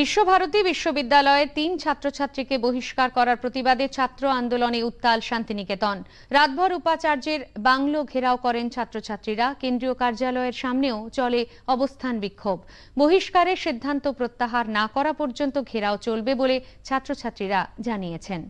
বিশ্বভারতী বিশ্ববিদ্যালয়ে তিন ছাত্রছাত্রীকে বহিষ্কার করার প্রতিবাদে ছাত্র আন্দোলনে উত্তাল শান্তিনিকেতন রাতভর উপাচার্যের বাংলো ঘেরাও করেন ছাত্রছাত্রীরা কেন্দ্রীয় কার্যালয়ের সামনেও চলে অবস্থান বিক্ষোভ বহিষ্কারের সিদ্ধান্ত প্রত্যাহার না করা পর্যন্ত ঘেরাও চলবে বলে ছাত্রছাত্রীরা জানিয়েছেন